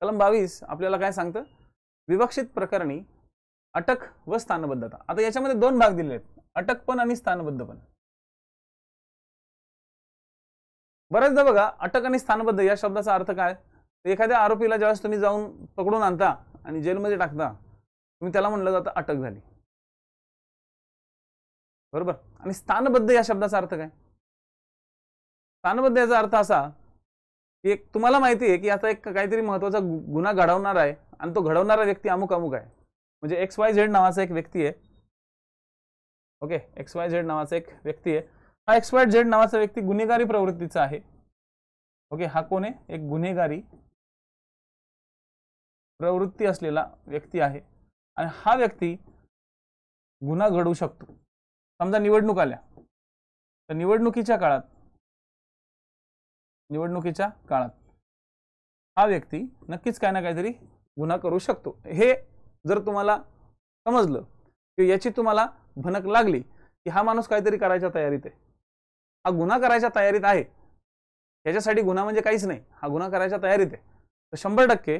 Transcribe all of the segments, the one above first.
कलम बावीस आपल्याला काय सांगतं विवक्षित प्रकरणी अटक व स्थानबद्धता आता याच्यामध्ये दोन भाग दिले आहेत अटक पण आणि स्थानबद्ध पण बऱ्याचदा बघा अटक आणि स्थानबद्ध या शब्दाचा अर्थ काय एखाद्या आरोपीला ज्यावेळेस तुम्ही जाऊन पकडून आणता आणि जेलमध्ये टाकता तुम्ही त्याला म्हणलं जातं अटक झाली बरोबर आणि स्थानबद्ध या शब्दाचा अर्थ काय स्थानबद्ध याचा अर्थ असा एक तुम्हाला माहिती आहे की आता एक काहीतरी महत्वाचा गुन्हा घडवणार आहे आणि तो घडवणारा व्यक्ती अमुक अमुक आहे म्हणजे एक्स वाय झेड नावाचा एक व्यक्ती आहे ओके एक्स वाय झेड नावाचा एक व्यक्ती आहे हा एक्स वाय झेड नावाचा व्यक्ती गुन्हेगारी प्रवृत्तीचा आहे ओके हा कोण आहे एक गुन्हेगारी प्रवृत्ती असलेला व्यक्ती आहे आणि हा व्यक्ती गुन्हा घडवू शकतो समजा निवडणूक आल्या तर निवडणुकीच्या काळात निवडणुकीच्या काळात हा व्यक्ती नक्कीच काय ना काहीतरी गुन्हा करू शकतो हे जर तुम्हाला समजलं की याची तुम्हाला भनक लागली की हा माणूस काहीतरी करायच्या तयारीत आहे हा गुन्हा करायच्या तयारीत आहे याच्यासाठी गुन्हा म्हणजे काहीच नाही हा गुन्हा करायच्या तयारीत आहे तर शंभर टक्के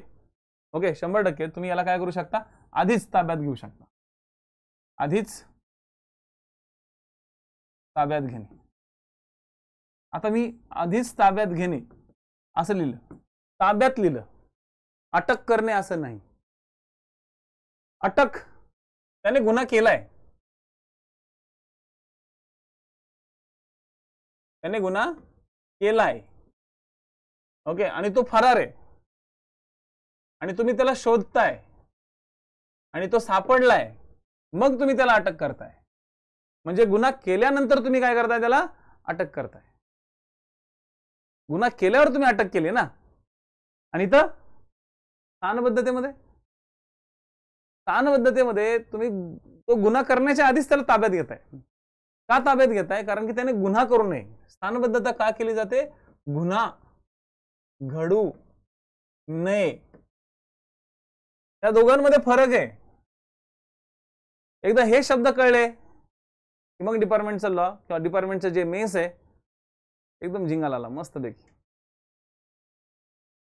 ओके शंभर टक्के तुम्ही याला काय करू शकता आधीच ताब्यात घेऊ शकता आधीच ताब्यात घेणे आता मी आधीच ताब्यात घेणे असं लिहिलं ताब्यात लिहिलं अटक करणे असं नाही अटक त्याने गुन्हा केलाय त्याने गुन्हा केलाय ओके आणि तो फरार आहे आणि तुम्ही त्याला शोधताय आणि तो सापडलाय मग तुम्ही त्याला अटक करताय म्हणजे गुन्हा केल्यानंतर तुम्ही काय करताय त्याला अटक करताय गुन्हा केल्यावर तुम्ही अटक केली ना आणि इथं स्थानबद्धतेमध्ये स्थानबद्धतेमध्ये तुम्ही तो गुन्हा करण्याच्या आधीच त्याला ताब्यात घेताय का ताब्यात घेताय कारण की त्याने गुन्हा करू नये स्थानबद्धता का केली जाते गुन्हा घडू नये त्या दोघांमध्ये फरक आहे एकदा हे शब्द कळले की मग डिपार्टमेंटचा लॉ किंवा डिपार्टमेंटचं जे मेन्स आहे एकदम जिंगा लाला मस्त देखी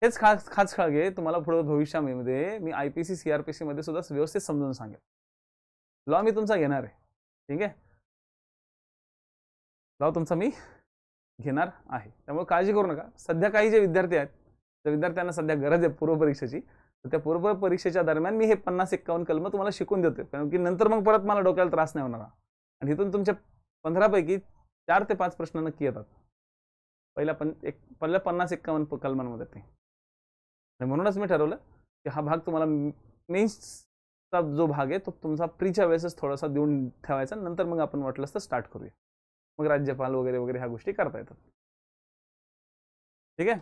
हेच खास खास खळगे तुम्हाला पुढं भविष्यामध्ये मी I P C C R P मध्ये सुद्धा व्यवस्थित समजून सांगेल लॉ मी तुमचा घेणार आहे ठीक आहे लॉ तुमचा मी घेणार आहे त्यामुळे काळजी करू नका सध्या काही जे विद्यार्थी आहेत त्या विद्यार्थ्यांना सध्या गरज आहे पूर्वपरीक्षेची तर त्या पूर्व परीक्षेच्या दरम्यान मी हे पन्नास एक्कावन्न कलम तुम्हाला शिकून देतो कारण की नंतर मग परत मला डोक्याला त्रास नाही होणार आणि इथून तुमच्या पंधरापैकी चार ते पाच प्रश्न नक्की येतात पहिल्या पण एक पहिल्या पन्नास एक्कावन्न कलमांमध्ये ते आणि म्हणूनच मी ठरवलं की हा भाग तुम्हाला मेन्सचा जो भाग आहे तो तुमचा प्रीच्या वेळेसच थोडासा देऊन ठेवायचा नंतर मग आपण वाटलंच तर स्टार्ट करूया मग राज्यपाल वगैरे वगैरे ह्या गोष्टी करता येतात ठीक आहे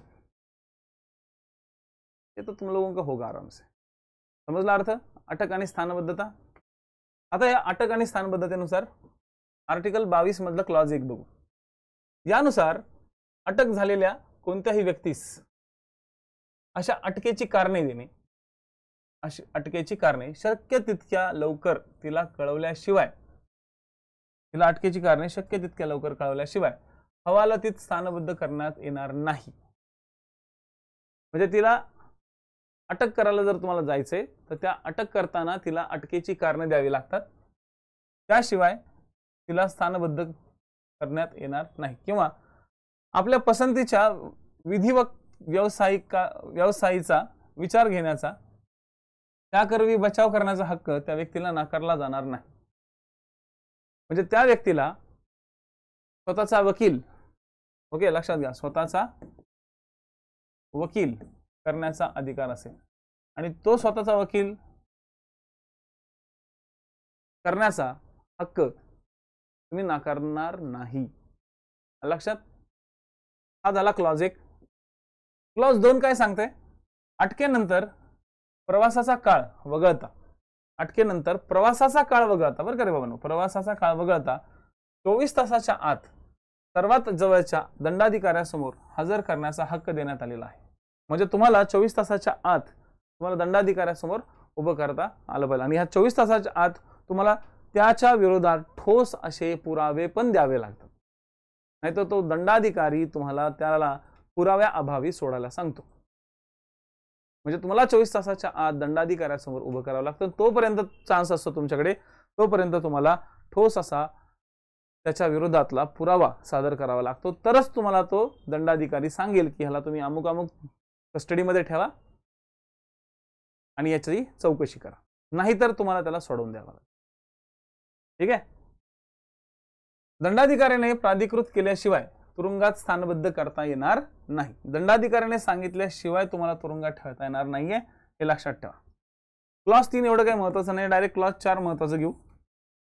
हे तर तुम लोगों का होगा आरामसे समजला अर्थ अटक आणि स्थानबद्धता आता या अटक आणि स्थानबद्धतेनुसार आर्टिकल बावीस मधला क्लॉज एक बघू यानुसार अटक झालेल्या कोणत्याही व्यक्तीस अशा अटकेची कारणे देणे अशी अटकेची कारणे शक्य तितक्या लवकर तिला कळवल्याशिवाय तिला अटकेची कारणे शक्य तितक्या लवकर कळवल्याशिवाय हवालतीत स्थानबद्ध करण्यात येणार नाही म्हणजे तिला अटक करायला जर तुम्हाला जायचंय तर त्या अटक करताना तिला अटकेची कारणे द्यावी लागतात त्याशिवाय तिला स्थानबद्ध करण्यात येणार नाही किंवा आपल्या पसंतीच्या विधिवत व्यावसायिका व्यवसायीचा विचार घेण्याचा त्याकरवी बचाव करण्याचा हक्क त्या व्यक्तीला नाकारला जाणार नाही म्हणजे त्या व्यक्तीला स्वतःचा वकील ओके लक्षात घ्या स्वतःचा वकील करण्याचा अधिकार असेल आणि तो स्वतःचा वकील करण्याचा हक्क तुम्ही नाकारणार नाही लक्षात हा झाला क्लॉज एक क्लॉज दोन काय सांगते अटकेनंतर प्रवासाचा काळ वगळता अटकेनंतर प्रवासाचा काळ वगळता बरं का रे बाबांनो प्रवासाचा काळ वगळता चोवीस तासाच्या आत सर्वात जवळच्या दंडाधिकाऱ्यासमोर हजर करण्याचा हक्क देण्यात आलेला आहे म्हणजे तुम्हाला चोवीस तासाच्या आत तुम्हाला दंडाधिकाऱ्यासमोर उभं करता आलं पाहिजे आणि ह्या चोवीस तासाच्या आत तुम्हाला त्याच्या विरोधात ठोस असे पुरावे पण द्यावे लागतात नाही तर तो दंडाधिकारी तुम्हाला त्याला पुराव्या अभावी सोडायला सांगतो म्हणजे तुम्हाला चोवीस तासाच्या आत दंडाधिकाऱ्यासमोर उभं करावं लागतं तोपर्यंत चान्स असतो तुमच्याकडे तोपर्यंत तुम्हाला ठोस असा त्याच्या विरोधातला पुरावा सादर करावा लागतो तरच तुम्हाला तो दंडाधिकारी सांगेल की ह्याला तुम्ही अमुक अमुक कस्टडीमध्ये ठेवा आणि याची चौकशी करा नाहीतर तुम्हाला त्याला सोडवून द्यावा लागेल ठीक आहे दंडाधिकाऱ्याने प्राधिकृत केल्याशिवाय तुरुंगात स्थानबद्ध करता येणार नाही दंडाधिकाऱ्याने सांगितल्याशिवाय तुम्हाला तुरुंगात ठेवता येणार नाहीये हे लक्षात ठेवा क्लॉस तीन एवढं काही महत्वाचं नाही डायरेक्ट क्लॉस चार महत्वाचं घेऊ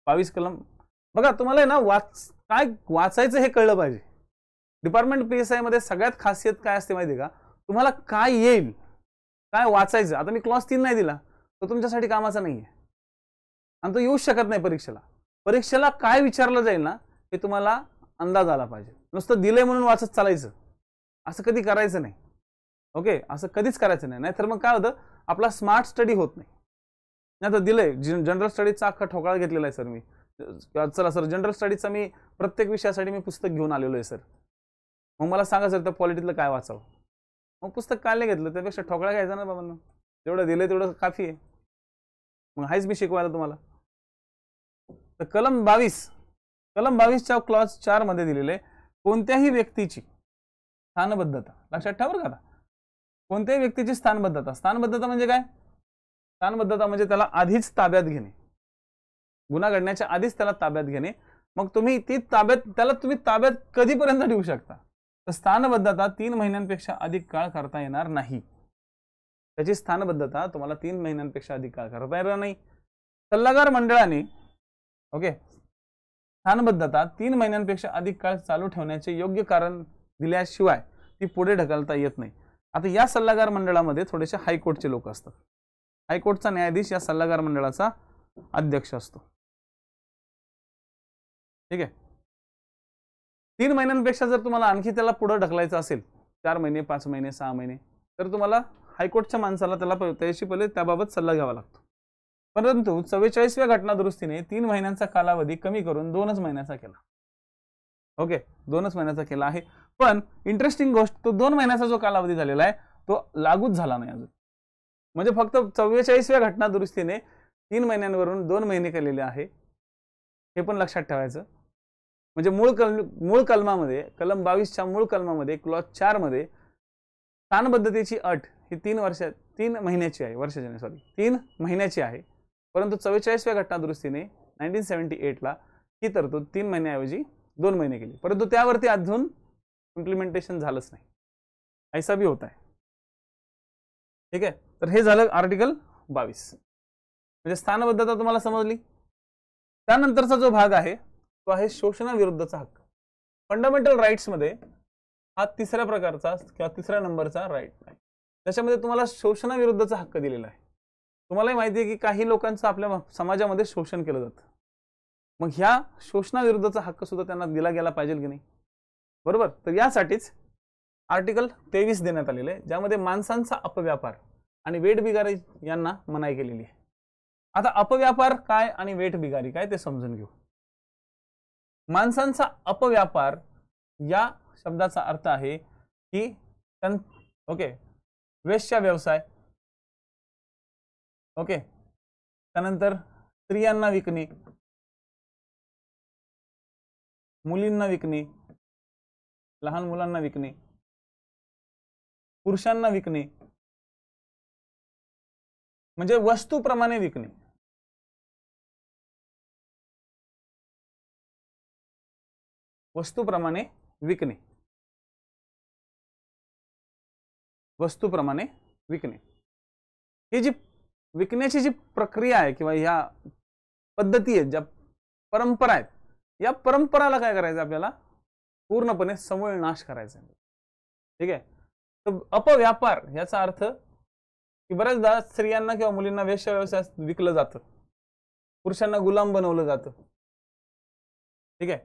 बावीस कलम बघा तुम्हाला ना वाच काय वाचायचं हे कळलं पाहिजे डिपार्टमेंट पी एस मध्ये सगळ्यात खासियत काय असते माहिती का तुम्हाला काय येईल काय वाचायचं आता मी क्लॉस तीन नाही दिला तो तुमच्यासाठी कामाचा नाही आहे आणि तो येऊच शकत नाही परीक्षेला परीक्षेला काय विचारलं जाईल ना हे तुम्हाला अंदाज आला पाहिजे नुसतं दिलंय म्हणून वाचत चालायचं असं कधी करायचं नाही ओके असं कधीच करायचं नाही नाहीतर मग काय होतं आपला स्मार्ट स्टडी होत नाही नाही दिलंय जनरल स्टडीचा अख्खा ठोकळा घेतलेला आहे सर मी चला सर जनरल स्टडीचा मी प्रत्येक विषयासाठी मी पुस्तक घेऊन आलेलो आहे सर मग मला सांगा सर त्या पॉलिटीतलं काय वाचावं मग पुस्तक काय नाही घेतलं त्यापेक्षा ठोकळा घ्यायचा ना बाबांना जेवढं दिलंय तेवढं काफी आहे मग हायच मी शिकवायला तुम्हाला तर कलम बावीस कलम बावीसच्या क्लॉज चार मध्ये दिलेले कोणत्याही व्यक्तीची स्थानबद्धता लक्षात ठेवा का कोणत्याही व्यक्तीची स्थानबद्धता स्थानबद्धता म्हणजे काय स्थानबद्धता म्हणजे त्याला आधीच ताब्यात घेणे गुन्हा घडण्याच्या आधीच त्याला ताब्यात घेणे मग तुम्ही ती ताब्यात त्याला तुम्ही ताब्यात कधीपर्यंत ठेवू शकता तर स्थानबद्धता तीन महिन्यांपेक्षा अधिक काळ करता येणार नाही त्याची स्थानबद्धता तुम्हाला तीन महिन्यांपेक्षा अधिक काळ करता येणार नाही सल्लागार मंडळाने ओके स्थानबद्धता तीन महिन्यांपेक्षा अधिक काळ चालू ठेवण्याचे योग्य कारण दिल्याशिवाय ती पुढे ढकलता येत नाही आता या सल्लागार मंडळामध्ये थोडेसे हायकोर्टचे लोक असतात हायकोर्टचा न्यायाधीश या सल्लागार मंडळाचा अध्यक्ष असतो ठीक आहे तीन महिन्यांपेक्षा जर तुम्हाला आणखी त्याला पुढे ढकलायचं असेल चार महिने पाच महिने सहा महिने तर तुम्हाला हायकोर्टच्या माणसाला त्याला त्याशी पहिले त्याबाबत सल्ला घ्यावा लागतो परंतु चव्वेचाळीसव्या घटना दुरुस्तीने तीन महिन्यांचा कालावधी कमी करून दोनच महिन्याचा केला ओके दोनच महिन्याचा केला आहे पण इंटरेस्टिंग गोष्ट तो दोन महिन्याचा जो कालावधी झालेला आहे तो लागूच झाला नाही अजून म्हणजे फक्त चव्वेचाळीसव्या घटना दुरुस्तीने तीन महिन्यांवरून दोन महिने केलेले आहे हे पण लक्षात ठेवायचं म्हणजे मूळ कल मूळ कलमामध्ये कलम बावीसच्या मूळ कलमामध्ये क्लॉज चारमध्ये स्थानबद्धतेची अट ही तीन वर्षा तीन महिन्याची आहे वर्षाच्या सॉरी तीन महिन्याची आहे परंतु चव्वेचाळीसव्या घटनादुरुस्तीने नाईन्टीन सेवन्टी एटला ही तरतूद तीन महिन्याऐवजी दोन महिने केली परंतु त्यावरती अजून इम्प्लिमेंटेशन झालंच नाही ऐसा बी होता आहे ठीक आहे तर हे झालं आर्टिकल बावीस म्हणजे स्थानबद्धता तुम्हाला समजली त्यानंतरचा जो भाग आहे तो आहे शोषणाविरुद्धचा हक्क फंडामेंटल राईट्समध्ये हा तिसऱ्या प्रकारचा किंवा तिसऱ्या नंबरचा राईट आहे त्याच्यामध्ये तुम्हाला शोषणाविरुद्धचा हक्क दिलेला आहे तुम्हालाही माहिती आहे की काही लोकांचं आपल्या समाजामध्ये शोषण केलं जातं मग ह्या शोषणाविरुद्धचा हक्क सुद्धा त्यांना दिला गेला पाहिजे की नाही बरोबर तर यासाठीच आर्टिकल तेवीस देण्यात आलेले आहे ज्यामध्ये माणसांचा अपव्यापार आणि वेटबिगारी यांना मनाई केलेली आहे आता अपव्यापार काय आणि वेटबिगारी काय ते समजून घेऊ माणसांचा अपव्यापार या शब्दाचा अर्थ आहे की ओके वेशच्या व्यवसाय ओके त्यानंतर स्त्रियांना विकणे मुलींना विकणे लहान मुलांना विकणे पुरुषांना विकणे म्हणजे वस्तूप्रमाणे विकणे वस्तूप्रमाणे विकणे वस्तूप्रमाणे विकणे ही जी विकण्याची जी प्रक्रिया आहे किंवा ह्या पद्धती आहेत ज्या परंपरा आहेत या परंपराला काय करायचं आपल्याला पूर्णपणे समूळ नाश करायचा ठीक आहे तर अपव्यापार याचा अर्थ की बऱ्याचदा स्त्रियांना किंवा मुलींना वेश व्यवसाय विकलं जातं पुरुषांना गुलाम बनवलं जातं ठीक आहे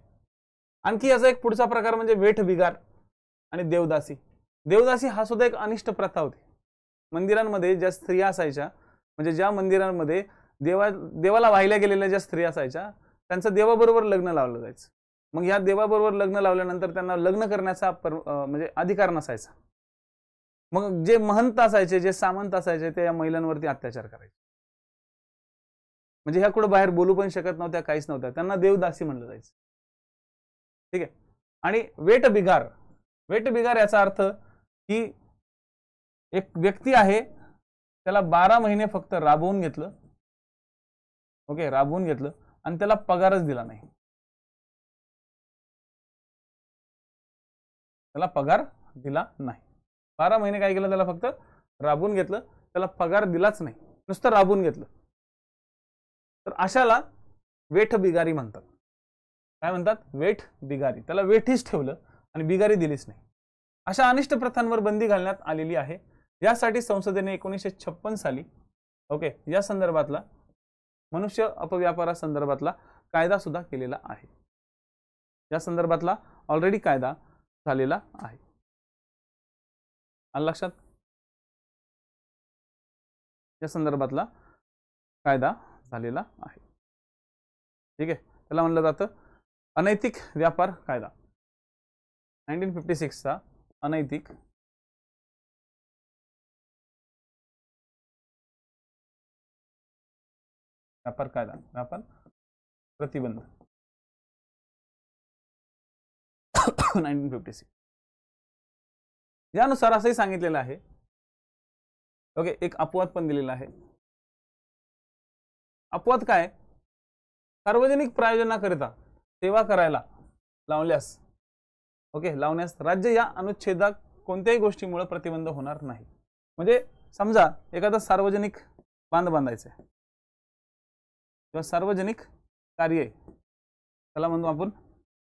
आणखी याचा एक पुढचा प्रकार म्हणजे वेठ बिगार आणि देवदासी देवदासी हा सुद्धा एक अनिष्ट प्रथा होती मंदिरांमध्ये ज्या स्त्रिया असायच्या म्हणजे ज्या मंदिरांमध्ये देवा देवाला वाहिल्या गेलेल्या ज्या स्त्रिया असायच्या त्यांचं देवाबरोबर लग्न लावलं जायचं मग ह्या देवाबरोबर लग्न लावल्यानंतर त्यांना लग्न करण्याचा पर म्हणजे अधिकार नसायचा मग जे महंत असायचे जे सामंत असायचे ते या महिलांवरती अत्याचार करायचे म्हणजे ह्या कुठं बाहेर बोलू पण शकत नव्हत्या काहीच नव्हत्या त्यांना देवदासी म्हणलं जायचं ठीक आहे आणि वेट बिगार वेट बिगार याचा अर्थ की एक व्यक्ती आहे त्याला बारा महिने फक्त राबवून घेतलं ओके राबवून घेतलं आणि त्याला पगारच दिला नाही त्याला पगार दिला नाही बारा महिने काय केलं त्याला फक्त राबून घेतलं त्याला पगार दिलाच नाही नुसतं राबून घेतलं तर अशाला वेठ बिगारी म्हणतात काय म्हणतात वेठ बिगारी त्याला वेठीच ठेवलं आणि बिगारी दिलीच नाही अशा अनिष्ट प्रथांवर बंदी घालण्यात आलेली आहे यासाठी संसदेने एकोणीसशे छप्पन साली ओके या संदर्भातला मनुष्य अपव्यापारासंदर्भातला कायदा सुद्धा केलेला आहे या संदर्भातला ऑलरेडी कायदा झालेला आहे आलं लक्षात या संदर्भातला कायदा झालेला आहे ठीक आहे त्याला म्हणलं जातं अनैतिक व्यापार कायदा नाईन्टीन फिफ्टी सिक्सचा अनैतिक व्यापार कायदा व्यापार प्रतिबंध नाईन्टीन फिफ्टी सिक्स यानुसार असंही सांगितलेलं आहे ओके एक अपवाद पण दिलेला आहे अपवाद काय सार्वजनिक प्रायोजनाकरिता सेवा करायला लावल्यास ओके लावण्यास राज्य या अनुच्छेदात कोणत्याही गोष्टीमुळे प्रतिबंध होणार नाही म्हणजे समजा एखादा सार्वजनिक बांध बांधायचा किंवा सार्वजनिक कार्य त्याला म्हणतो आपण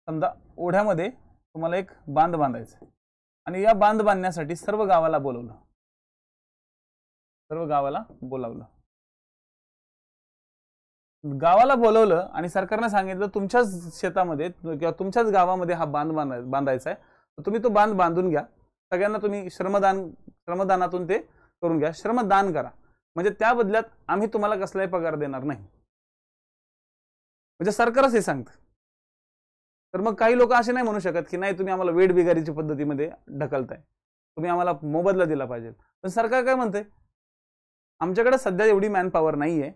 समजा ओढ्यामध्ये तुम्हाला एक बांध बांधायचं आणि या बांध बांधण्यासाठी सर्व गावाला बोलवलं सर्व गावाला बोलावलं गावाला बोलवलं आणि सरकारनं सांगितलं तुमच्याच शेतामध्ये किंवा तुमच्याच गावामध्ये हा बांध बांधाय बांधायचा आहे तुम्ही तो बांध बांधून घ्या सगळ्यांना तुम्ही श्रमदान श्रमदानातून ते करून घ्या श्रमदान करा म्हणजे त्या बदल्यात आम्ही तुम्हाला कसलाही पगार देणार नाही म्हणजे सरकारच हे सांगतं तर मग काही लोक असे नाही म्हणू शकत की नाही तुम्ही आम्हाला वेट बिगारीच्या पद्धतीमध्ये ढकलताय तुम्ही आम्हाला मोबदला दिला पाहिजे पण सरकार काय म्हणते आमच्याकडे सध्या एवढी मॅन पॉवर नाही आहे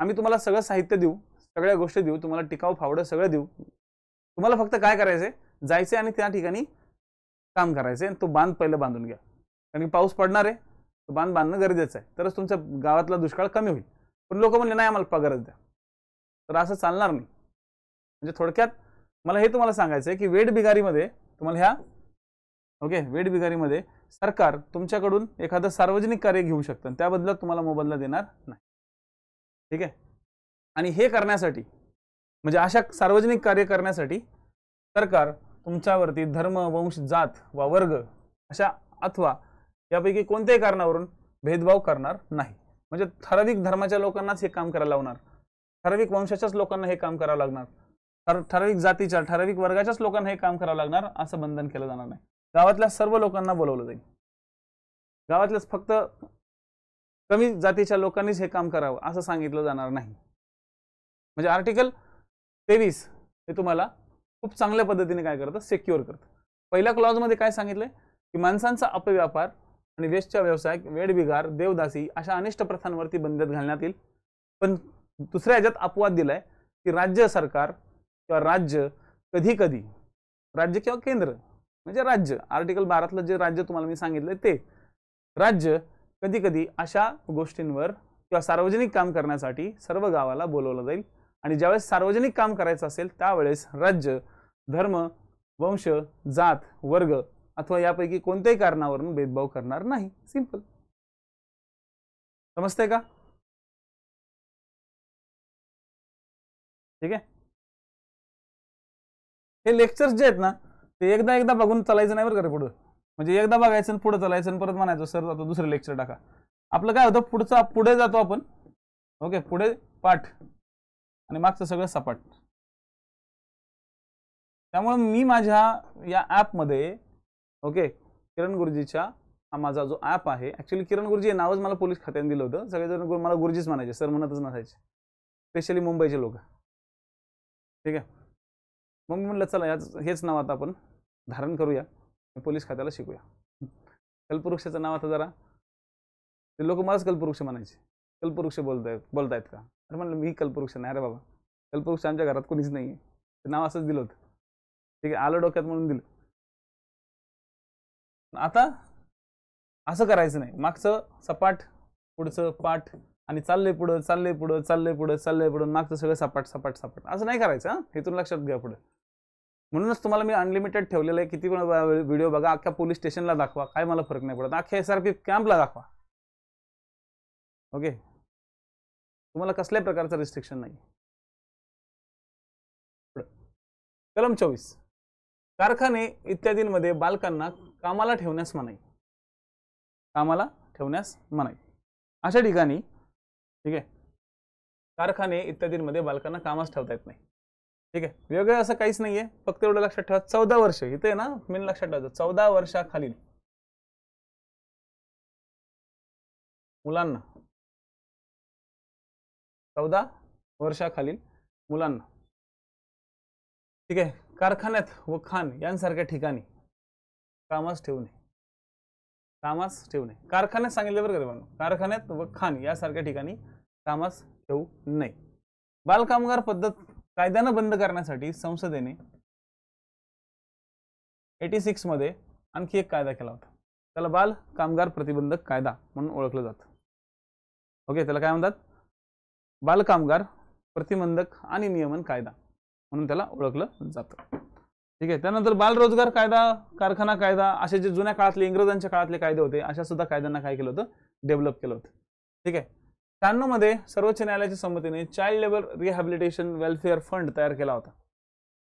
आम्ही तुम्हाला सगळं साहित्य देऊ सगळ्या गोष्टी देऊ तुम्हाला टिकाऊ फावडं सगळं देऊ तुम्हाला फक्त काय करायचं आहे आणि त्या ठिकाणी काम करायचं आहे तो बांध पहिलं बांधून घ्या कारण की पाऊस पडणार आहे तो बांध बांधणं गरजेचं आहे तरच तुमच्या गावातला दुष्काळ कमी होईल पण लोक म्हणले नाही आम्हाला पगारच द्या तर असं चालणार नाही म्हणजे थोडक्यात मला हे तुम्हाला सांगायचं आहे की वेट बिगारीमध्ये तुम्हाला ह्या ओके वेट बिगारीमध्ये सरकार तुमच्याकडून एखादं सार्वजनिक कार्य घेऊ शकतं आणि त्याबद्दल तुम्हाला मोबदला देणार नाही ठीक आहे आणि हे करण्यासाठी म्हणजे अशा सार्वजनिक कार्य करण्यासाठी सरकार तुमच्यावरती धर्म वंश जात वा वर्ग अशा अथवा यापैकी कोणत्याही कारणावरून भेदभाव करणार नाही म्हणजे ठराविक धर्माच्या लोकांनाच हे काम करायला लावणार ठराविक वंशाच्याच लोकांना हे काम करावं लागणार ठराविक जातीच्या ठराविक वर्गाच्याच लोकांना हे काम करावं लागणार असं बंधन केलं जाणार नाही गावातल्या सर्व लोकांना बोलवलं जाईल गावातल्याच फक्त कमी जातीच्या लोकांनीच हे काम करावं असं सांगितलं जाणार नाही म्हणजे आर्टिकल तेवीस हे तुम्हाला खूप चांगल्या पद्धतीने काय करतं सेक्युअर करतं पहिल्या क्लॉजमध्ये काय सांगितलंय की माणसांचा अपव्यापार आणि वेस्टचा व्यवसाय वेडबिगार देवदासी अशा अनिष्ट प्रथांवरती बंदत घालण्यात येईल पण दुसऱ्या ह्याच्यात अपवाद दिलाय की राज्य सरकार किंवा राज्य कधी कधी राज्य किंवा केंद्र म्हणजे राज्य आर्टिकल बारातलं जे राज्य तुम्हाला मी सांगितलं ते राज्य कधी कधी अशा गोष्टींवर किंवा सार्वजनिक काम करण्यासाठी सर्व गावाला बोलवलं जाईल आणि ज्यावेळेस सार्वजनिक काम करायचं असेल त्यावेळेस राज्य धर्म वंश जात वर्ग अथवा यापैकी कोणत्याही कारणावरून भेदभाव करणार नाही सिंपल समजतंय का ठीक आहे हे लेक्चर्स जे आहेत ना ते एकदा एकदा बघून चालायचं नाही बरं का पुढं म्हणजे एकदा बघायचं आणि पुढं चालायचं आणि परत म्हणायचं सर आता दुसरं लेक्चर टाका आपलं काय होतं पुढचं पुढे जातो आपण ओके पुढे पाठ आणि मागचं सगळं सपाट त्यामुळे मी माझ्या या ॲपमध्ये ओके किरण गुरुजीच्या हा माझा जो ॲप आहे ॲक्च्युली किरण गुरुजी हे नावच मला पोलीस खात्याने दिलं होतं सगळेजण मला गुरुजीच म्हणायचे सर म्हणतच नसायचे स्पेशली मुंबईचे लोक ठीक आहे मग म्हटलं चला याच हेच नाव आता आपण धारण करूया पोलीस खात्याला शिकूया कल्पवृक्षाचं नाव आता जरा ते लोक मलाच कल्पवृक्ष म्हणायचे कल्पवृक्ष बोलतायत बोलतायत का अरे म्हणलं मी कल्पवृक्ष नाही अरे बाबा कल्पवृक्ष आमच्या घरात कोणीच नाही ते नाव असंच दिलं होतं ठीक आहे आलं डोक्यात म्हणून दिलं आता असं करायचं नाही मागचं सपाट पुढचं पाठ आणि चाललंय पुढं चाललंय पुढं चाललंय पुढं चाललंय पुढं मागचं सगळं सपाट सपाट सपाट असं नाही करायचं हे इथून लक्षात घ्या पुढे म्हणूनच तुम्हाला मी अनलिमिटेड ठेवलेलं आहे किती पण व्हिडिओ बघा अख्ख्या पोलीस स्टेशनला दाखवा काय मला फरक नाही पडत अख्ख्या एस आर पी कॅम्पला दाखवा ओके तुम्हाला कसल्याही प्रकारचं रिस्ट्रिक्शन नाही कलम चोवीस कारखाने इत्यादींमध्ये बालकांना कामाला ठेवण्यास मनाई कामाला ठेवण्यास मनाई अशा ठिकाणी ठीक आहे कारखाने इत्यादींमध्ये बालकांना कामच ठेवता येत नाही ठीक आहे वेगळं असं काहीच नाहीये फक्त एवढं लक्षात ठेवा चौदा वर्ष इथे ना मेन लक्षात ठेवायचं चौदा वर्षाखालील मुलांना चौदा वर्षाखालील मुलांना ठीक आहे कारखान्यात व खान यांसारख्या ठिकाणी कामच ठेवू नये कामास नये कारखान्यात सांगितले बरं का कारखान्यात व खाण यासारख्या ठिकाणी कामास ठेवू नये बालकामगार पद्धत कायद्यानं बंद करण्यासाठी संसदेने एटी सिक्समध्ये आणखी एक कायदा केला होता त्याला बाल कामगार प्रतिबंधक कायदा म्हणून ओळखलं जातं ओके त्याला काय म्हणतात बालकामगार प्रतिबंधक आणि नियमन कायदा म्हणून त्याला ओळखलं जातं ठीक आहे त्यानंतर बालरोजगार कायदा कारखाना कायदा असे जे जुन्या काळातले इंग्रजांच्या काळातले कायदे होते अशा सुद्धा कायद्यांना काय केलं होतं डेव्हलप केलं होतं ठीक आहे मध्ये सर्वोच्च न्यायालयाच्या संमतीने child labour rehabilitation welfare fund तयार केला होता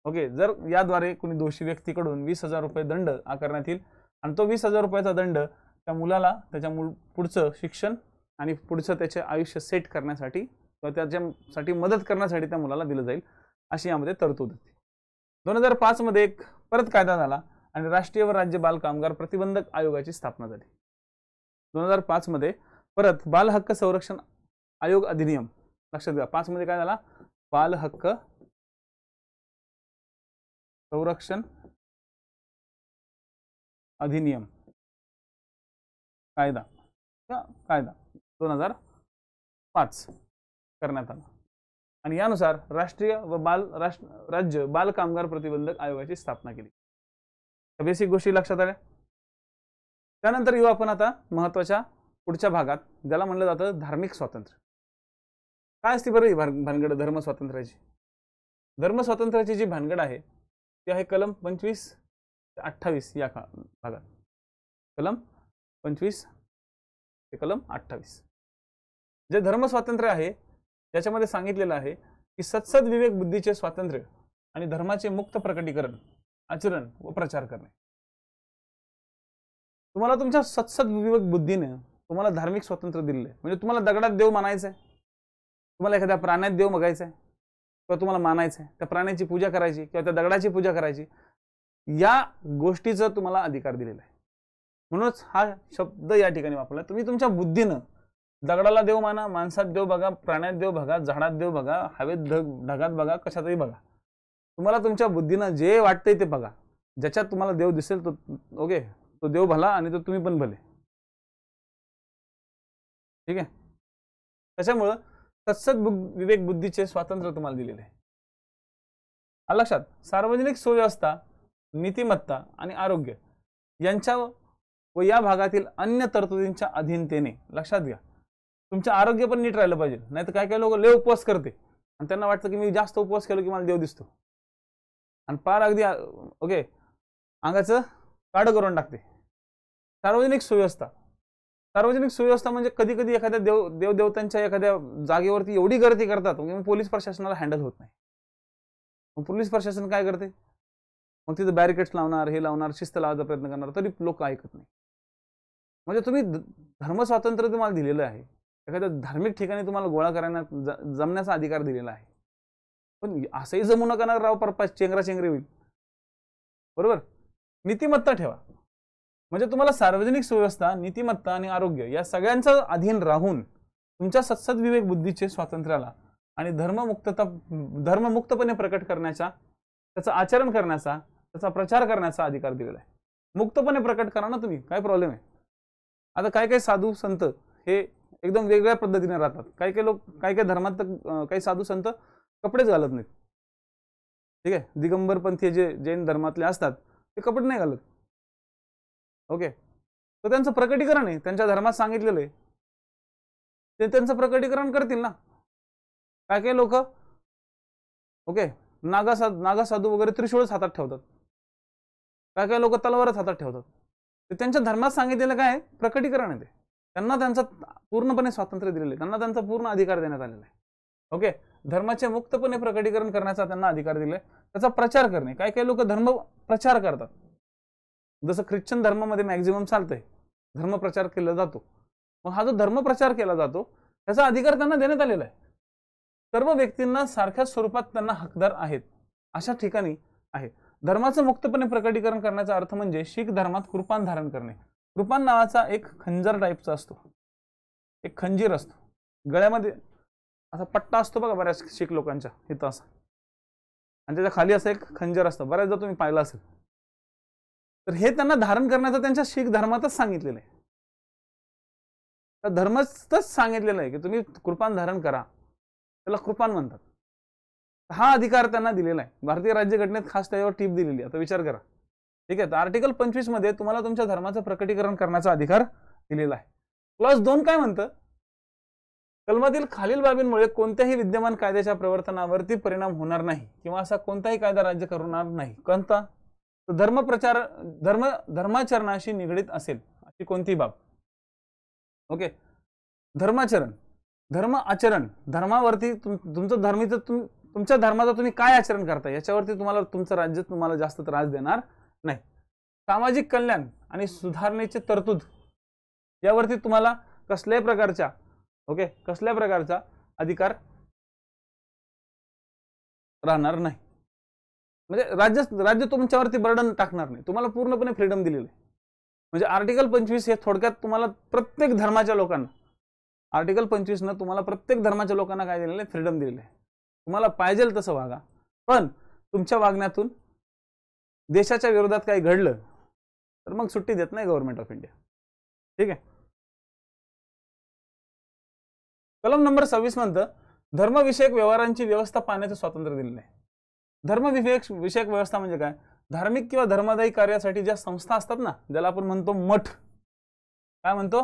ओके जर याद्वारे कोणी दोषी व्यक्तीकडून वीस हजार रुपये दंड आकारण्यात येईल आणि तो वीस हजार रुपयाचा दंड त्या मुलाला त्याच्या मुल पुढचं शिक्षण आणि पुढचं त्याचे आयुष्य सेट करण्यासाठी किंवा त्याच्यासाठी मदत करण्यासाठी त्या मुलाला दिलं जाईल अशी यामध्ये तरतूद होती दोन हजार पाच मध्ये एक परत कायदा झाला आणि राष्ट्रीय व राज्य बाल कामगार प्रतिबंधक आयोगाची स्थापना झाली दोन हजार पाच मध्ये परत बाल हक्क संरक्षण आयोग अधिनियम लक्षात घ्या पाचमध्ये मध्ये काय झाला बाल हक्क संरक्षण अधिनियम कायदा कायदा दोन हजार पाच करण्यात आला आणि यानुसार राष्ट्रीय व बाल राष्ट्र राज्य बाल कामगार प्रतिबंधक आयोगाची स्थापना केली बेसिक गोष्टी लक्षात आल्या त्यानंतर येऊ आपण आता महत्वाच्या पुढच्या भागात ज्याला म्हणलं जातं धार्मिक स्वातंत्र्य काय असते बरं भानगड धर्म स्वातंत्र्याची धर्म स्वातंत्र्याची जी भानगड आहे ती आहे कलम पंचवीस ते अठ्ठावीस या भागात कलम पंचवीस ते कलम अठ्ठावीस जे धर्म स्वातंत्र्य आहे याच्यामध्ये सांगितलेलं आहे की सत्सद विवेक बुद्धीचे स्वातंत्र्य आणि धर्माचे मुक्त प्रकटीकरण आचरण व प्रचार करणे तुम्हाला तुमच्या सत्सद विवेक बुद्धीने तुम्हाला धार्मिक स्वातंत्र्य दिले म्हणजे तुम्हाला दगडात देव मानायचं आहे तुम्हाला एखाद्या प्राण्यात देव बघायचा आहे किंवा तुम्हाला मानायचं आहे त्या प्राण्याची पूजा करायची किंवा त्या दगडाची पूजा करायची या गोष्टीचा तुम्हाला अधिकार दिलेला आहे म्हणूनच हा शब्द या ठिकाणी वापरला तुम्ही तुमच्या बुद्धीनं दगडाला देव माना माणसात देव बघा प्राण्यात देव बघा झाडात देव बघा हवेत ढग ढगात बघा कशातही बघा तुम्हाला तुमच्या बुद्धीनं जे वाटतंय ते बघा ज्याच्यात तुम्हाला देव दिसेल तो ओके तो देव भला आणि तो तुम्ही पण भले ठीक आहे त्याच्यामुळं सत्सद विवेक बुद्धीचे स्वातंत्र्य तुम्हाला दिलेले आहे लक्षात सार्वजनिक सुव्यवस्था नीतिमत्ता आणि आरोग्य यांच्या व या भागातील अन्य तरतुदींच्या अधीनतेने लक्षात घ्या तुमचं आरोग्य पण नीट राहिलं पाहिजे नाही तर काय काय लोक लेव उपवास करते आणि त्यांना वाटतं की मी जास्त उपवास केलो की मला देव दिसतो आणि पार अगदी ओके अंगाचं काढं करून टाकते सार्वजनिक सुव्यवस्था सार्वजनिक सुव्यवस्था म्हणजे कधी कधी एखाद्या देव देवदेवतांच्या एखाद्या जागेवरती एवढी गर्दी करतात म्हणजे पोलीस प्रशासनाला हँडल होत नाही मग पोलीस प्रशासन काय करते मग तिथं बॅरिकेड्स लावणार हे लावणार शिस्त लावायचा प्रयत्न करणार तरी लोक ऐकत नाही म्हणजे तुम्ही धर्म स्वातंत्र्य तुम्हाला दिलेलं आहे एखाद्या धार्मिक ठिकाणी तुम्हाला गोळा करायला जमण्याचा अधिकार दिलेला आहे पण असंही जमू नका ना राव परपास चेंगरा होईल बरोबर नीतिमत्ता ठेवा म्हणजे तुम्हाला सार्वजनिक सुव्यवस्था नीतिमत्ता आणि आरोग्य या सगळ्यांचं अधीन राहून तुमच्या सत्सद विवेक बुद्धीचे स्वातंत्र्याला आणि धर्ममुक्तता धर्ममुक्तपणे प्रकट करण्याचा त्याचं आचरण करण्याचा त्याचा प्रचार करण्याचा अधिकार दिलेला आहे मुक्तपणे प्रकट करा ना तुम्ही काय प्रॉब्लेम आहे आता काय काय साधू संत हे एकदम वेगळ्या पद्धतीने राहतात काही काही लोक काही काही धर्मात तर काही साधू संत कपडेच घालत नाहीत ठीक आहे पंथी जे जैन धर्मातले असतात ते कपडे नाही घालत ओके तर त्यांचं प्रकटीकरण आहे त्यांच्या धर्मात सांगितलेलं आहे ते त्यांचं प्रकटीकरण करतील ना काय काय लोक ओके नागा सा नागा साधू वगैरे त्रिशूळच हातात ठेवतात काय काय लोक तलवारच हातात ठेवतात ते त्यांच्या धर्मात सांगितलेलं काय प्रकटीकरण आहे ते त्यांना त्यांचं पूर्णपणे स्वातंत्र्य दिलेलं आहे त्यांना त्यांचा पूर्ण अधिकार देण्यात आलेला आहे ओके धर्माचे मुक्तपणे प्रकटीकरण करण्याचा त्यांना अधिकार दिलाय त्याचा प्रचार करणे काही काही लोक धर्म प्रचार करतात जसं ख्रिश्चन धर्मामध्ये मॅक्झिमम चालतंय धर्मप्रचार केला जातो मग हा जो धर्मप्रचार केला जातो त्याचा अधिकार त्यांना देण्यात आलेला आहे सर्व व्यक्तींना सारख्याच स्वरूपात त्यांना हकदार आहेत अशा ठिकाणी आहे धर्माचं मुक्तपणे प्रकटीकरण करण्याचा अर्थ म्हणजे शीख धर्मात कृपान धारण करणे कृपाण नावाचा एक खंजर टाईपचा असतो एक खंजीर असतो गळ्यामध्ये असा पट्टा असतो बघा बऱ्याच शीख लोकांच्या इथं असा आणि त्याच्या खाली असं एक खंजर असतं बऱ्याचदा तुम्ही पाहिलं असेल तर हे त्यांना धारण करण्याचं त्यांच्या शीख धर्मातच सांगितलेलं आहे तर धर्मच सांगितलेलं आहे की तुम्ही कृपान धारण करा त्याला कृपान म्हणतात हा अधिकार त्यांना दिलेला आहे भारतीय राज्यघटनेत खास त्याच्यावर टीप दिलेली आता विचार करा ठीक आहे तर आर्टिकल पंचवीस मध्ये तुम्हाला तुमच्या धर्माचं प्रकटीकरण करण्याचा अधिकार दिलेला आहे प्लस दोन काय म्हणतं कलमातील खालील बाबींमुळे कोणत्याही विद्यमान कायद्याच्या प्रवर्तनावरती परिणाम होणार नाही किंवा असा कोणताही कायदा राज्य करणार नाही कोणता तर धर्मप्रचार धर्म धर्माचरणाशी निगडीत असेल अशी कोणती बाब ओके धर्माचरण धर्म आचरण धर्मावरती तुमचं धर्मीचं तुमच्या धर्माचं तुम्ही काय आचरण करता याच्यावरती तुम्हाला तुमचं राज्य तुम्हाला जास्त त्रास देणार नाही सामाजिक कल्याण आणि सुधारणेचे तरतूद यावरती तुम्हाला कसल्याही प्रकारच्या ओके कसल्या प्रकारचा अधिकार राहणार नाही म्हणजे राज्य राज्य तुमच्यावरती बर्डन टाकणार नाही तुम्हाला पूर्णपणे फ्रीडम दिलेलं आहे म्हणजे आर्टिकल पंचवीस हे थोडक्यात तुम्हाला प्रत्येक धर्माच्या लोकांना आर्टिकल पंचवीसनं तुम्हाला प्रत्येक धर्माच्या लोकांना काय दिलेलं आहे फ्रीडम दिलेलं आहे तुम्हाला पाहिजेल तसं वागा पण तुमच्या वागण्यातून देशाच्या विरोधात काही घडलं तर मग सुट्टी देत नाही गव्हर्नमेंट ऑफ इंडिया ठीक आहे कलम नंबर सव्वीस म्हणतं धर्मविषयक व्यवहारांची व्यवस्था पाहण्याचं स्वातंत्र्य दिलेलं आहे धर्मविषयक विषयक व्यवस्था म्हणजे काय धार्मिक किंवा धर्मादायी कार्यासाठी ज्या संस्था असतात ना ज्याला आपण म्हणतो मठ काय म्हणतो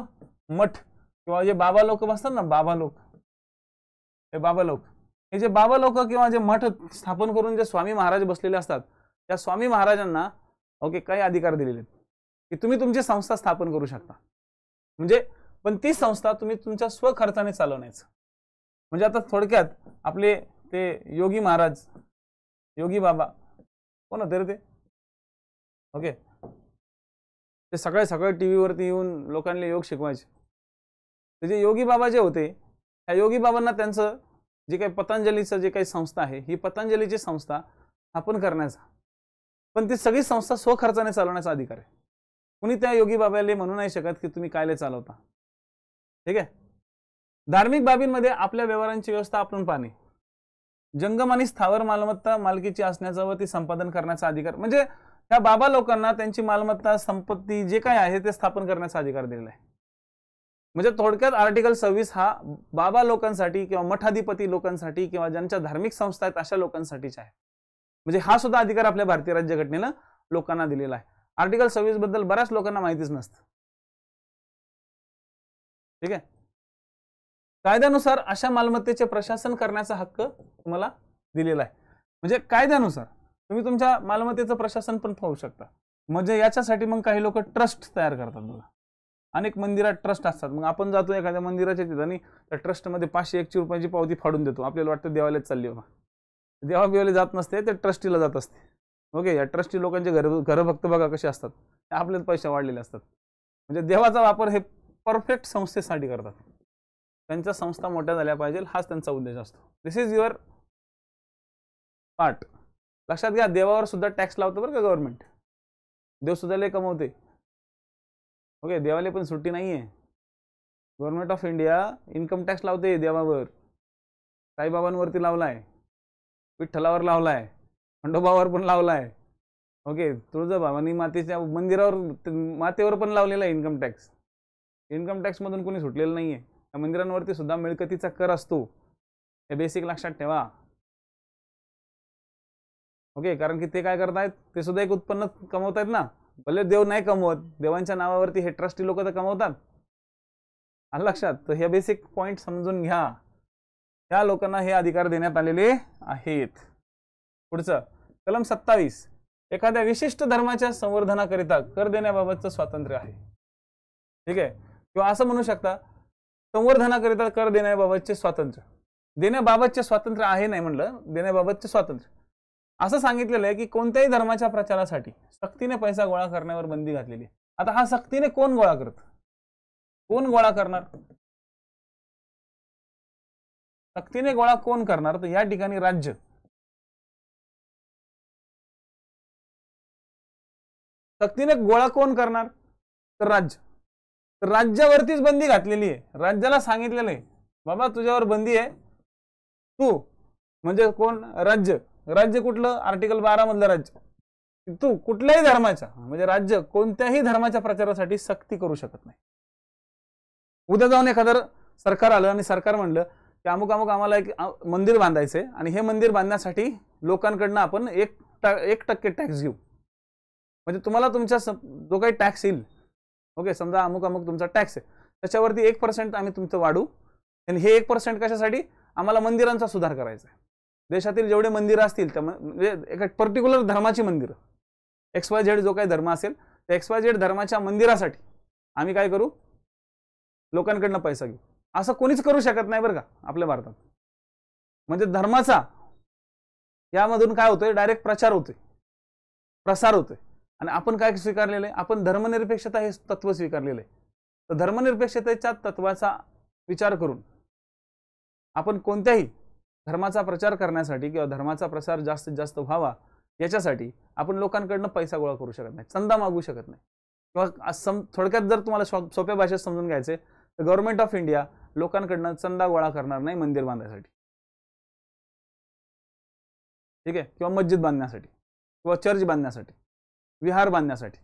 मठ किंवा जे बाबा लोक बसतात ना बाबा लोक हे बाबा लोक हे जे बाबा लोक किंवा जे मठ स्थापन करून जे स्वामी महाराज बसलेले असतात त्या स्वामी महाराजांना ओके काही अधिकार दिलेले की तुम्ही तुमची संस्था स्थापन करू शकता म्हणजे पण ती संस्था तुम्ही तुमच्या स्वखर्चाने चालवण्याचं म्हणजे आता थोडक्यात आपले ते योगी महाराज योगी बाबा कोण होते रे ते ओके ते सकाळी सकाळी टी व्हीवरती येऊन लोकांना योग शिकवायचे ते जे योगी बाबा जे होते त्या योगी बाबांना त्यांचं जे काही पतंजलीचं जे काही संस्था आहे ही पतंजलीची संस्था स्थापन करण्याचा पण ती सगळी संस्था स्वखर्चाने चालवण्याचा अधिकार आहे कुणी त्या योगी बाबाले म्हणू नाही शकत की तुम्ही कायले चालवता ठीक आहे धार्मिक बाबींमध्ये आपल्या व्यवहारांची व्यवस्था आपण पाहणे जंगम आणि स्थावर मालमत्ता मालकीची असण्याचा व ती संपादन करण्याचा अधिकार म्हणजे त्या बाबा लोकांना त्यांची मालमत्ता संपत्ती जे काय आहे ते स्थापन करण्याचा अधिकार दिलेला आहे म्हणजे थोडक्यात आर्टिकल सव्वीस हा बाबा लोकांसाठी किंवा मठाधिपती लोकांसाठी किंवा ज्यांच्या धार्मिक संस्था आहेत अशा लोकांसाठीच आहे म्हणजे हा सुद्धा अधिकार आपल्या भारतीय राज्यघटनेनं लोकांना दिलेला आहे आर्टिकल सव्वीस बद्दल बऱ्याच लोकांना माहितीच नसतं ठीक आहे कायद्यानुसार अशा मालमत्तेचे प्रशासन करण्याचा हक्क तुम्हाला दिलेला आहे म्हणजे कायद्यानुसार तुम्ही तुमच्या मालमत्तेचं प्रशासन पण पाहू शकता म्हणजे याच्यासाठी मग काही लोक ट्रस्ट तयार करतात बघा अनेक मंदिरात ट्रस्ट असतात मग आपण जातो एखाद्या मंदिराच्या ठिकाणी त्या ट्रस्टमध्ये पाचशे एकशे रुपयाची पावती फाडून देतो आपल्याला वाटतं देवालयात चालली बघा देवाभिवाले जात नसते ते ट्रस्टीला जात असते ओके या ट्रस्टी लोकांचे घर भक्त बघा कसे असतात आपलेच पैसे वाढलेले असतात म्हणजे देवाचा वापर हे परफेक्ट संस्थेसाठी करतात त्यांच्या संस्था मोठ्या झाल्या पाहिजे हाच त्यांचा उद्देश असतो दिस इज युअर पार्ट लक्षात घ्या देवावर सुद्धा टॅक्स लावतो बरं का गव्हर्नमेंट देव सुद्धा लय कमवते ओके देवाला पण सुट्टी नाही आहे government of India income tax लावते देवावर साईबाबांवरती लावला आहे विठ्ठलावर लावलाय खंडोबावर पण लावलाय ओके तुळजाभवानी मातेच्या मंदिरावर मातेवर पण लावलेला आहे इन्कम टॅक्स इन्कम टॅक्समधून कोणी सुटलेलं नाही आहे त्या मंदिरांवरती सुद्धा मिळकतीचा कर असतो हे बेसिक लक्षात ठेवा ओके कारण की ते काय करतायत ते सुद्धा एक उत्पन्न कमवतायत ना भले देव नाही कमवत देवांच्या नावावरती हे ट्रस्टी लोक तर कमवतात आणि लक्षात तर हे बेसिक पॉईंट समजून घ्या त्या लोकांना हे अधिकार देण्यात आलेले आहेत पुढचं कलम सत्तावीस एखाद्या विशिष्ट धर्माच्या संवर्धनाकरिता कर देण्याबाबतचं स्वातंत्र्य आहे ठीक आहे किंवा असं म्हणू शकता संवर्धनाकरिता कर देण्याबाबतचे स्वातंत्र्य देण्याबाबतचे स्वातंत्र्य आहे नाही म्हणलं देण्याबाबतचे स्वातंत्र्य असं सांगितलेलं आहे की कोणत्याही धर्माच्या प्रचारासाठी सक्तीने पैसा गोळा करण्यावर बंदी घातलेली आता हा सक्तीने कोण गोळा करत कोण गोळा करणार सक्तीने गोळा कोण करणार तर या ठिकाणी राज्य सक्तीने गोळा कोण करणार तर राज्य तर राज्यावरतीच बंदी घातलेली आहे राज्याला सांगितलेलं आहे बाबा तुझ्यावर बंदी आहे तू म्हणजे कोण राज्य राज्य कुठलं आर्टिकल बारा राज्य तू कुठल्याही धर्माच्या म्हणजे राज्य कोणत्याही धर्माच्या प्रचारासाठी सक्ती करू शकत नाही उद्या जाऊन एखादं सरकार आलं आणि सरकार म्हणलं की अमुक अमुक आम्हाला एक मंदिर बांधायचं आहे आणि हे मंदिर बांधण्यासाठी लोकांकडनं आपण एक टा एक टक्के टॅक्स घेऊ म्हणजे तुम्हाला तुमच्या जो काही टॅक्स येईल ओके समजा अमुक अमुक तुमचा टॅक्स आहे त्याच्यावरती एक पर्सेंट आम्ही तुमचं वाढू आणि हे एक पर्सेंट कशासाठी आम्हाला मंदिरांचा सुधार करायचा आहे देशातील जेवढे मंदिरं असतील त्या म्हणजे एका पर्टिक्युलर धर्माची मंदिरं एक्स वाय झेड जो काही धर्म असेल त्या एक्स वाय झेड धर्माच्या मंदिरासाठी आम्ही काय करू लोकांकडनं पैसा घेऊ असं कोणीच करू शकत नाही बरं का आपल्या भारतात म्हणजे धर्माचा यामधून काय होतोय डायरेक्ट प्रचार होतोय प्रसार होतोय आणि आपण काय स्वीकारलेलं आहे आपण धर्मनिरपेक्षता हे तत्व स्वीकारलेलं आहे तर धर्मनिरपेक्षतेच्या तत्वाचा विचार करून आपण कोणत्याही धर्माचा प्रचार करण्यासाठी किंवा धर्माचा प्रसार जास्तीत जास्त व्हावा याच्यासाठी आपण लोकांकडनं पैसा गोळा करू शकत नाही चंदा मागू शकत नाही किंवा सम थोडक्यात जर तुम्हाला सोप्या भाषेत समजून घ्यायचे तर गव्हर्नमेंट ऑफ इंडिया लोकांकडनं चंदा गोळा करणार नाही मंदिर बांधण्यासाठी ठीक आहे किंवा मस्जिद बांधण्यासाठी किंवा चर्च बांधण्यासाठी विहार बांधण्यासाठी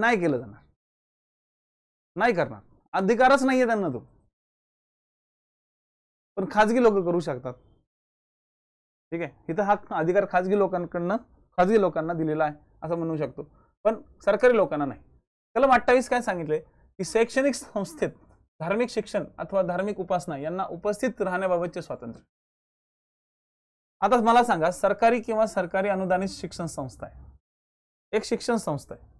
नाही केलं जाणार नाही करणार अधिकारच नाही आहे त्यांना तो पण खाजगी लोक करू शकतात ठीक आहे इथं हा अधिकार खाजगी लोकांकडनं खाजगी लोकांना दिलेला आहे असं म्हणू शकतो पण सरकारी लोकांना नाही कलम अठ्ठावीस काय सांगितले की शैक्षणिक संस्थेत धार्मिक शिक्षण अथवा धार्मिक उपासना यांना उपस्थित राहण्याबाबतचे स्वातंत्र्य आता मला सांगा सरकारी किंवा सरकारी अनुदानित शिक्षण संस्था आहे एक शिक्षण संस्था आहे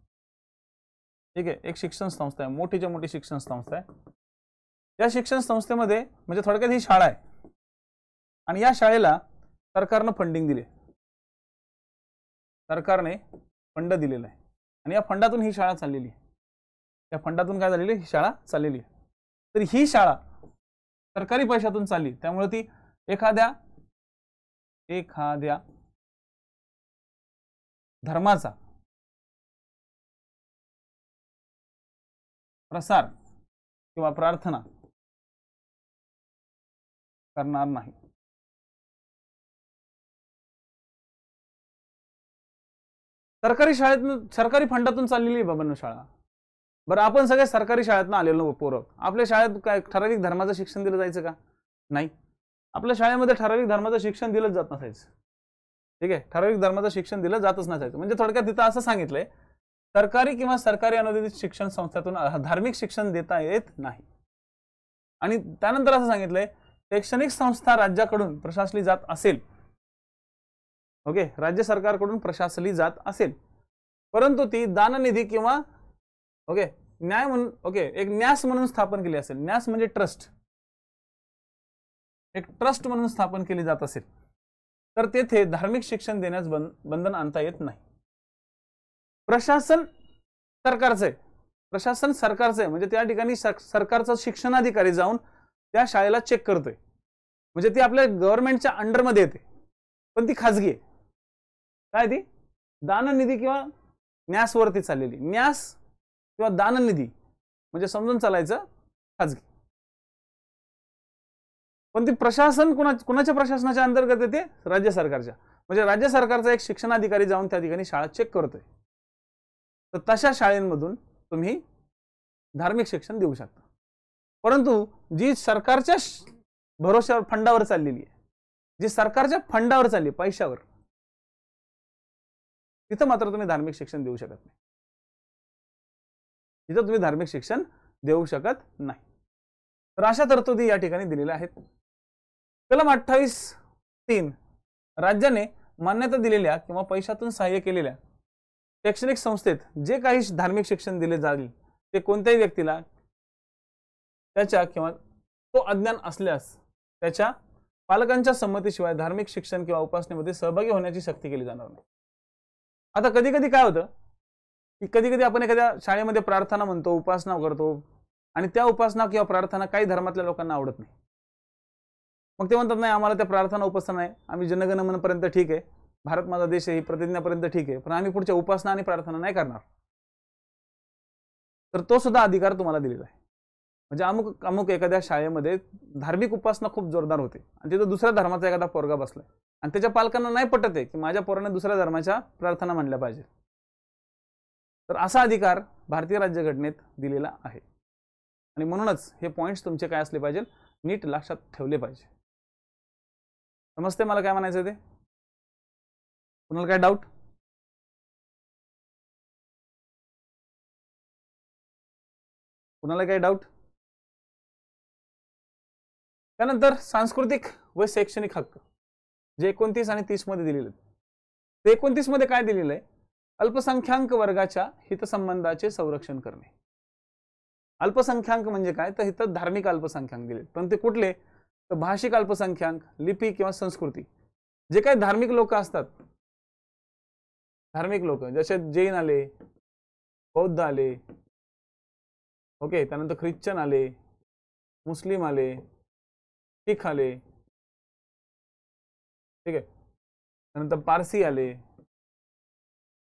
ठीक आहे एक शिक्षण संस्था आहे मोठीच्या मोठी शिक्षण संस्था आहे या शिक्षण संस्थेमध्ये म्हणजे थोडक्यात ही शाळा आहे आणि या शाळेला सरकारनं फंडिंग दिले सरकारने फंड दिलेला आहे आणि या फंडातून ही शाळा चाललेली आहे या फंडातून काय झालेली ही शाळा चाललेली आहे तर ही शाळा सरकारी पैशातून चालली त्यामुळे ती एखाद्या एखाद्या धर्माचा प्रसार किंवा प्रार्थना करणार नाही सरकारी शाळेतून सरकारी फंडातून चाललेली बाबांनो शाळा बरं आपण सगळे सरकारी शाळेतनं आलेलो पोरं आपल्या शाळेत काय ठराविक धर्माचं शिक्षण दिलं जायचं का नाही आपल्या शाळेमध्ये ठराविक धर्माचं शिक्षण दिलं जात नसायचं ठीक आहे ठराविक धर्माचं शिक्षण दिलं जातच नसायचं म्हणजे थोडक्यात तिथं असं सांगितलंय सरकारी किंवा सरकारी अनुदानित शिक्षण संस्थेतून धार्मिक शिक्षण देता येत नाही आणि त्यानंतर असं सांगितलंय शैक्षणिक संस्था राज्याकडून प्रशासली जात असेल ओके राज्य सरकारकडून प्रशासली जात असेल परंतु ती दाननिधी किंवा ओके न्याय म्हणून ओके एक न्यास म्हणून स्थापन केली असेल न्यास म्हणजे ट्रस्ट एक ट्रस्ट म्हणून स्थापन केली जात असेल तर तेथे धार्मिक शिक्षण देण्यास बंधन आणता येत नाही प्रशासन सरकारचे प्रशासन सरकारचे म्हणजे त्या ठिकाणी सरकारचा शिक्षणाधिकारी जाऊन त्या शाळेला चेक करतोय म्हणजे ती आपल्या गव्हर्नमेंटच्या अंडरमध्ये येते पण ती खाजगी आहे काय ती दाननिधी किंवा न्यासवरती चाललेली न्यास किंवा दाननिधी म्हणजे समजून चालायचं खाजगी पण ती प्रशासन कुणा कुणाच्या प्रशासनाच्या अंतर्गत येते राज्य सरकारच्या म्हणजे राज्य सरकारचा एक शिक्षणाधिकारी जाऊन त्या ठिकाणी शाळा चेक करतोय तर तशा शाळेमधून तुम्ही धार्मिक शिक्षण देऊ शकता परंतु जी सरकारच्या भरोश्यावर फंडावर चाललेली आहे जी सरकारच्या फंडावर चालली पैशावर तिथं मात्र तुम्ही धार्मिक शिक्षण देऊ शकत नाही तिथं तुम्ही धार्मिक शिक्षण देऊ शकत नाही तर अशा तरतुदी या ठिकाणी दिलेल्या आहेत कलम अठ्ठावीस तीन राज्याने मान्यता दिलेल्या किंवा पैशातून सहाय्य केलेल्या शैक्षणिक संस्थेत जे काही धार्मिक शिक्षण दिले जाईल ते कोणत्याही व्यक्तीला त्याच्या किंवा तो अज्ञान असल्यास त्याच्या पालकांच्या संमतीशिवाय धार्मिक शिक्षण किंवा उपासनेमध्ये सहभागी होण्याची शक्ती केली जाणार नाही आता कधी कधी काय होतं की कधी कधी आपण एखाद्या शाळेमध्ये प्रार्थना म्हणतो उपासना करतो आणि त्या उपासना किंवा प्रार्थना काही धर्मातल्या लोकांना आवडत नाही मग ते म्हणतात नाही आम्हाला त्या प्रार्थना उपासना आहे आम्ही जनगणमनपर्यंत ठीक आहे भारत माझा देश आहे ही प्रतिज्ञापर्यंत ठीक आहे पण आम्ही पुढच्या उपासना आणि प्रार्थना नाही करणार तर तो सुद्धा अधिकार तुम्हाला दिलेला आहे म्हणजे अमुक अमुक एखाद्या शाळेमध्ये धार्मिक उपासना खूप जोरदार होते आणि तिथं दुसऱ्या धर्माचा एखादा पोरगा बसला आणि त्याच्या पालकांना नाही पटत आहे की माझ्या पोराने दुसऱ्या धर्माच्या प्रार्थना मांडल्या पाहिजे तर असा अधिकार भारतीय राज्यघटनेत दिलेला आहे आणि म्हणूनच हे पॉईंट्स तुमचे काय असले पाहिजे नीट लक्षात ठेवले पाहिजे समजते मला काय म्हणायचं ते कुणाला काय डाऊट कुणाला काय डाऊट त्यानंतर सांस्कृतिक व शैक्षणिक हक्क जे एकोणतीस आणि मध्ये दिलेले ते मध्ये काय दिलेलं आहे अल्पसंख्याक वर्गाच्या हितसंबंधाचे संरक्षण करणे अल्पसंख्याक म्हणजे काय तर हित धार्मिक अल्पसंख्याक दिले पण ते कुठले तर भाषिक अल्पसंख्याक लिपी किंवा संस्कृती जे काही धार्मिक लोक असतात धार्मिक लोक जसे जैन आले बौद्ध आले ओके त्यानंतर ख्रिश्चन आले मुस्लिम आले शीख आले ठीक आहे त्यानंतर पारसी आले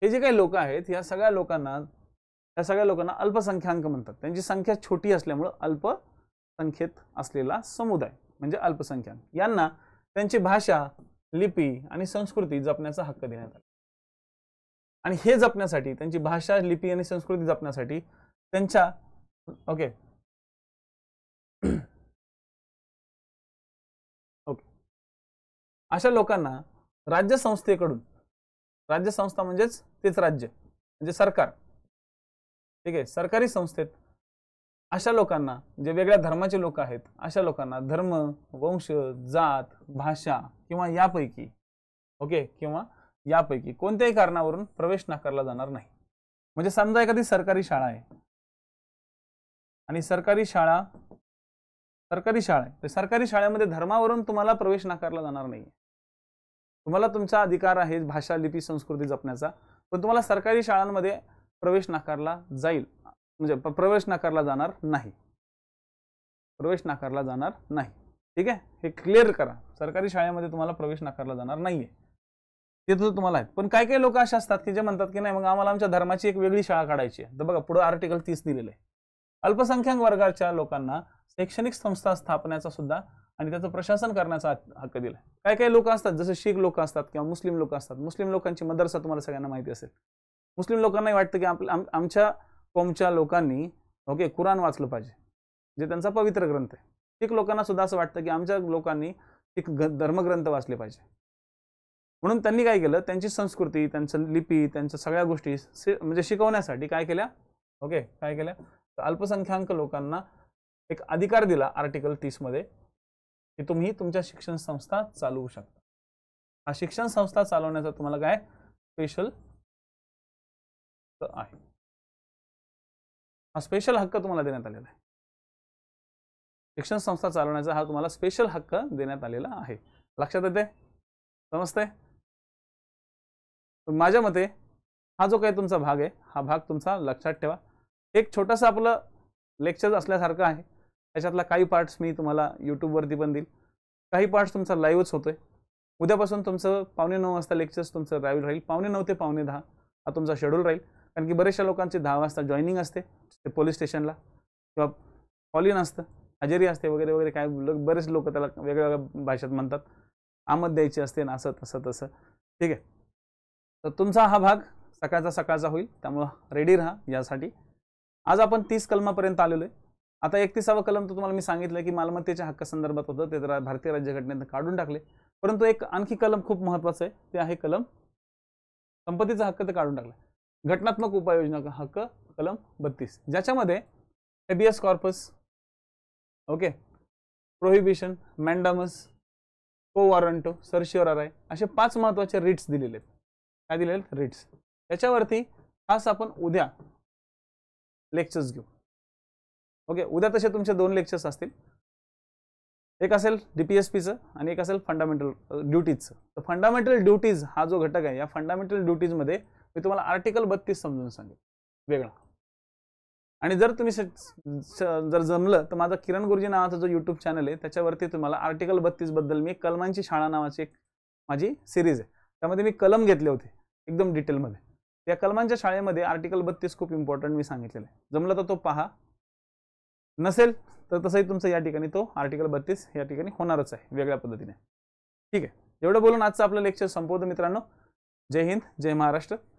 हे जे काही लोक आहेत या सगळ्या लोकांना या सगळ्या लोकांना अल्पसंख्याक म्हणतात त्यांची संख्या छोटी असल्यामुळं अल्पसंख्येत असलेला समुदाय म्हणजे अल्पसंख्याक यांना त्यांची भाषा लिपी आणि संस्कृती जपण्याचा हक्क देण्यात आला आणि हे जपण्यासाठी त्यांची भाषा लिपी आणि संस्कृती जपण्यासाठी त्यांच्या ओके ओके अशा लोकांना राज्य संस्थेकडून राज्य संस्था म्हणजेच तेच राज्य म्हणजे सरकार ठीक आहे सरकारी संस्थेत अशा लोकांना जे वेगळ्या धर्माचे लोक आहेत अशा लोकांना धर्म वंश जात भाषा किंवा यापैकी ओके किंवा यापैकी कोणत्याही कारणावरून प्रवेश नाकारला जाणार नाही म्हणजे समजा एखादी सरकारी शाळा आहे आणि सरकारी शाळा सरकारी शाळा आहे सरकारी शाळेमध्ये धर्मावरून तुम्हाला प्रवेश नाकारला जाणार नाही तुम्हाला तुमचा अधिकार आहे भाषा लिपी संस्कृती जपण्याचा पण तुम्हाला सरकारी शाळांमध्ये प्रवेश नाकारला जाईल म्हणजे प्रवेश नाकारला जाणार नाही प्रवेश नाकारला जाणार नाही ठीक आहे हे क्लिअर करा सरकारी शाळेमध्ये तुम्हाला प्रवेश नाकारला जाणार नाही आहे ते तर तुम्हाला आहेत पण काय काही लोक असे असतात की जे म्हणतात की नाही मग आम्हाला आमच्या धर्माची एक वेगळी शाळा काढायची आहे तर बघा पुढे आर्टिकल तीस दिलेलं आहे अल्पसंख्याक वर्गाच्या लोकांना शैक्षणिक संस्था स्थापनेचा सुद्धा आणि त्याचं प्रशासन करण्याचा हक्क दिला काय काही लोक असतात जसे शीख लोक असतात किंवा मुस्लिम लोक असतात मुस्लिम लोकांची मदरसा तुम्हाला सगळ्यांना माहिती असेल मुस्लिम लोकांनाही वाटतं की आपल्या आमच्या कोमच्या लोकांनी ओके कुराण वाचलं पाहिजे जे त्यांचा पवित्र ग्रंथ आहे शीख लोकांना सुद्धा असं वाटतं की आमच्या लोकांनी एक धर्मग्रंथ वाचले पाहिजे म्हणून त्यांनी काय केलं त्यांची संस्कृती त्यांचं लिपी त्यांच्या सगळ्या गोष्टी म्हणजे शिकवण्यासाठी काय केल्या ओके काय केल्या अल्पसंख्याक लोकांना एक अधिकार दिला आर्टिकल तीसमध्ये की तुम्ही तुमच्या शिक्षण संस्था चालवू शकता हा शिक्षण संस्था चालवण्याचा तुम्हाला काय स्पेशल आहे हा स्पेशल हक्क तुम्हाला देण्यात आलेला आहे शिक्षण संस्था चालवण्याचा हा तुम्हाला स्पेशल हक्क देण्यात आलेला आहे लक्षात येते समजते माझ्या मते हा जो काही तुमचा भाग आहे हा भाग तुमचा लक्षात ठेवा एक छोटासा आपलं लेक्चर असल्यासारखं आहे याच्यातला काही पार्ट्स मी तुम्हाला यूट्यूबवरती पण देईल काही पार्ट्स तुमचा लाईव्हच होतो आहे उद्यापासून तुमचं पावणे नऊ वाजता लेक्चर्स तुमचं राहील राहील पावणे नऊ ते पावणे दहा हा तुमचा शेड्यूल राहील कारण की बऱ्याचशा लोकांची दहा वाजता जॉईनिंग असते ते पोलीस स्टेशनला किंवा कॉलिन असतं हजेरी असते वगैरे वगैरे काय बरेच लोक त्याला वेगळ्या वेगळ्या भाषेत म्हणतात आमत द्यायची असते ना असं तसं तसं ठीक आहे तर तुमचा हा भाग सकाळचा सकाळचा होईल त्यामुळं रेडी राहा यासाठी आज आपण तीस कलमापर्यंत आलेलो आहे आता एकतीसावा कलम तर तुम्हाला मी सांगितलं की मालमत्तेच्या संदर्भात होतं ते तर भारतीय राज्यघटनेनं काढून टाकले परंतु एक आणखी कलम खूप महत्त्वाचं आहे ते आहे कलम संपत्तीचा हक्क तर काढून टाकला घटनात्मक उपाययोजना हक्क कलम बत्तीस ज्याच्यामध्ये एबीएस कॉर्पस ओके प्रोहिबिशन मॅन्डामस को वॉरंटो सरशिवराय असे पाच महत्त्वाचे रिट्स दिलेले आहेत काय दिलेले रिट्स याच्यावरती खास आपण उद्या लेक्चर्स घेऊ ओके उद्या तसे तुमचे दोन लेक्चर्स असतील एक असेल डी पी एस पीचं आणि एक असेल फंडामेंटल ड्युटीजचं तर फंडामेंटल ड्युटीज हा जो घटक आहे या फंडामेंटल ड्युटीजमध्ये मी तुम्हाला आर्टिकल बत्तीस समजून सांगेल वेगळा आणि जर तुम्ही जर जमलं तर माझा किरण गुरुजी नावाचा जो युट्यूब चॅनल आहे त्याच्यावरती तुम्हाला आर्टिकल बत्तीसबद्दल मी कलमांची शाळा नावाची एक माझी सिरीज आहे त्यामध्ये मी कलम घेतले होते एकदम डिटेलमध्ये या कलमांच्या शाळेमध्ये आर्टिकल बत्तीस खूप इम्पॉर्टंट मी सांगितलेलं आहे जमलं तर तो पहा नसेल तर तसंही तुमचं या ठिकाणी तो आर्टिकल बत्तीस या ठिकाणी होणारच आहे वेगळ्या पद्धतीने ठीक आहे एवढं बोलून आजचं आपलं लेक्चर संपवतो मित्रांनो जय हिंद जय महाराष्ट्र